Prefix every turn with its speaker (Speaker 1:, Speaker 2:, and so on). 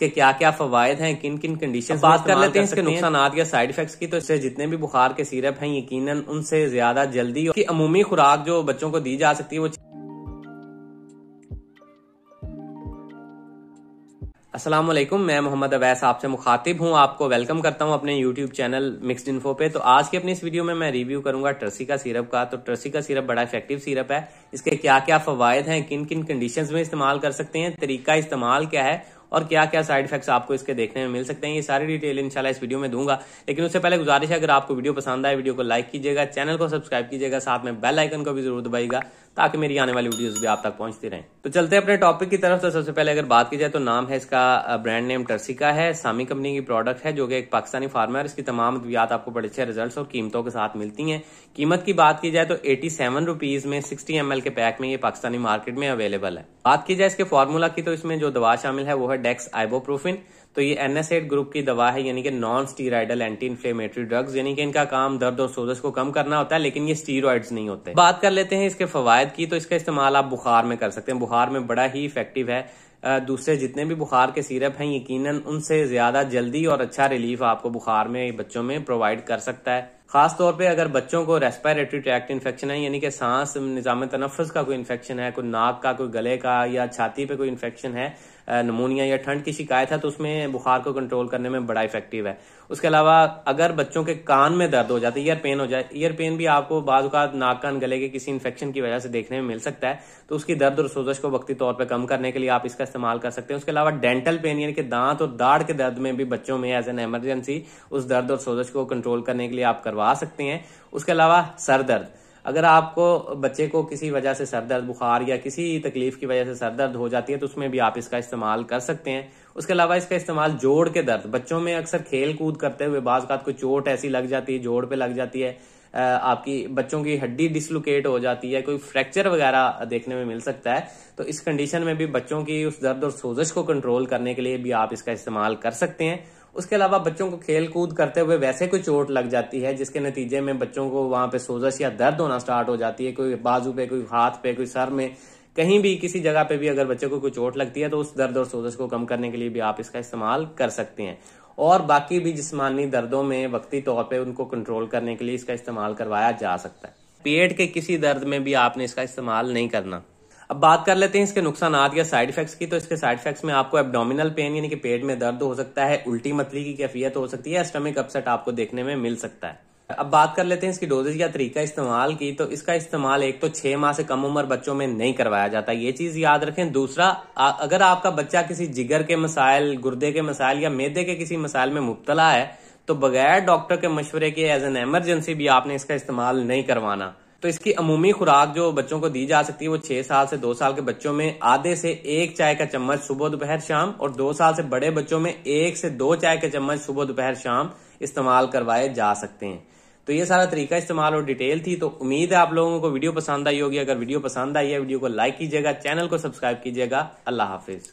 Speaker 1: के क्या क्या फवायद हैं किन किन कंडीशन बात कर लेते हैं इसके नुकसान या साइड इफेक्ट्स की तो इससे जितने भी बुखार के सिरप हैं यकीन उनसे ज्यादा जल्दी की अमूमी खुराक जो बच्चों को दी जा सकती है वो असलम मैं मोहम्मद अवैस आपसे मुखातिब हूँ आपको वेलकम करता हूँ अपने यूट्यूब चैनल मिक्सड इन्फो पे तो आज की अपनी इस वीडियो में मैं रिव्यू करूंगा टर्सी का सिरप का तो टर्सी का सिरप बड़ा इफेक्टिव सिरप है इसके क्या क्या फवायद हैं किन किन कंडीशंस में इस्तेमाल कर सकते हैं तरीका इस्तेमाल क्या है और क्या क्या साइड इफेक्ट्स आपको इसके देखने में मिल सकते हैं ये सारी डिटेल इंशाल्लाह इस वीडियो में दूंगा लेकिन उससे पहले गुजारिश है अगर आपको वीडियो पसंद आए वीडियो को लाइक कीजिएगा चैनल को सब्सक्राइब कीजिएगा साथ में बेल आइकन को भी जरूर दबाइएगा ताकि मेरी आने वाली वीडियोस भी आप तक पहुंचती रहें तो चलते हैं अपने टॉपिक की तरफ तो सबसे पहले अगर बात की जाए तो नाम है इसका ब्रांड नेम टर्सिका है सामी कंपनी की प्रोडक्ट है जो कि एक पाकिस्तानी फार्मर इसकी तमाम अद्वियात आपको बड़े अच्छे रिजल्ट और कीमतों के साथ मिलती है कीमत की बात की जाए तो एटी सेवन रुपीज में सिक्सटी एम के पैक में ये पाकिस्तानी मार्केट में अवेलेबल है बात की जाए इसके फॉर्मूला की तो इसमें जो दवा शामिल है वो है डेक्स आइबोप्रोफिन तो ये एनएसएड ग्रुप की दवा है यानी कि non steroidal anti inflammatory drugs यानी कि इनका काम दर्द और सोजस को कम करना होता है लेकिन ये स्टीरोइड्स नहीं होते बात कर लेते हैं इसके फवायद शिकायत की तो इसका इस्तेमाल आप बुखार में कर सकते हैं बुखार में बड़ा ही इफेक्टिव है दूसरे जितने भी बुखार के सिरप हैं यकीनन उनसे ज़्यादा जल्दी और अच्छा रिलीफ आपको बुखार में बच्चों में प्रोवाइड कर सकता है खास तौर पे अगर बच्चों को रेस्पिरेटरी ट्रैक्ट इन्फेक्शन है यानी कि सांस निज़ाम तनफस का कोई इन्फेक्शन है कोई नाक का कोई गले का या छाती पे कोई इन्फेक्शन है नमोनिया या ठंड की शिकायत है तो उसमें बुखार को कंट्रोल करने में बड़ा इफेक्टिव है उसके अलावा अगर बच्चों के कान में दर्द हो जाता है ईयर पेन हो जाए ईयर पेन भी आपको बाद नाक कान गले के किसी इन्फेक्शन की वजह से देखने में मिल सकता है तो उसकी दर्द और सोजश को वक्ती तौर पर कम करने के लिए आप इसका इस्तेमाल कर सकते हैं उसके अलावा डेंटल पेन यानी कि दांत और दाढ़ के दर्द में भी बच्चों में एज एन एमरजेंसी उस दर्द और सोजश को कंट्रोल करने के लिए आप करवा सकते हैं उसके अलावा सर दर्द अगर आपको बच्चे को किसी वजह से सर दर्द बुखार या किसी तकलीफ की वजह से सर दर्द हो जाती है तो उसमें भी आप इसका इस्तेमाल कर सकते हैं उसके अलावा इसका इस्तेमाल जोड़ के दर्द बच्चों में अक्सर खेल कूद करते हुए बाज कोई चोट ऐसी लग जाती है जोड़ पे लग जाती है आपकी बच्चों की हड्डी डिसलोकेट हो जाती है कोई फ्रैक्चर वगैरह देखने में मिल सकता है तो इस कंडीशन में भी बच्चों की उस दर्द और सोजश को कंट्रोल करने के लिए भी आप इसका इस्तेमाल कर सकते हैं उसके अलावा बच्चों को खेल कूद करते हुए वैसे कोई चोट लग जाती है जिसके नतीजे में बच्चों को वहां पे सोजश या दर्द होना स्टार्ट हो जाती है कोई बाजू पे कोई हाथ पे कोई सर में कहीं भी किसी जगह पे भी अगर बच्चे को कोई चोट लगती है तो उस दर्द और सोजश को कम करने के लिए भी आप इसका इस्तेमाल कर सकते हैं और बाकी भी जिसमानी दर्दों में वक्ती तौर पे उनको कंट्रोल करने के लिए इसका इस्तेमाल करवाया जा सकता है पेट के किसी दर्द में भी आपने इसका इस्तेमाल नहीं करना अब बात कर लेते हैं इसके नुकसान या साइड इफेक्ट्स की तो इसके साइड इफेक्ट्स में आपको एब्डोमिनल पेन यानी कि पेट में दर्द हो सकता है उल्टी मतली की कैफियत हो सकती है स्टमिक अपसेट आपको देखने में मिल सकता है अब बात कर लेते हैं इसकी डोजेज या तरीका इस्तेमाल की तो इसका इस्तेमाल एक तो छह माह से कम उम्र बच्चों में नहीं करवाया जाता ये चीज याद रखें दूसरा अगर आपका बच्चा किसी जिगर के मसाइल गुर्दे के मसाइल या मेदे के किसी मसाइल में मुबतला है तो बगैर डॉक्टर के मशवरे के एज एन एमरजेंसी भी आपने इसका इस्तेमाल नहीं करवाना तो इसकी अमूमी खुराक जो बच्चों को दी जा सकती है वो छह साल से दो साल के बच्चों में आधे से एक चाय का चम्मच सुबह दोपहर शाम और दो साल से बड़े बच्चों में एक से दो चाय के चम्मच सुबह दोपहर शाम इस्तेमाल करवाए जा सकते हैं तो ये सारा तरीका इस्तेमाल और डिटेल थी तो उम्मीद है आप लोगों को वीडियो पसंद आई होगी अगर वीडियो पसंद आई है वीडियो को लाइक कीजिएगा चैनल को सब्सक्राइब कीजिएगा अल्लाह हाफिज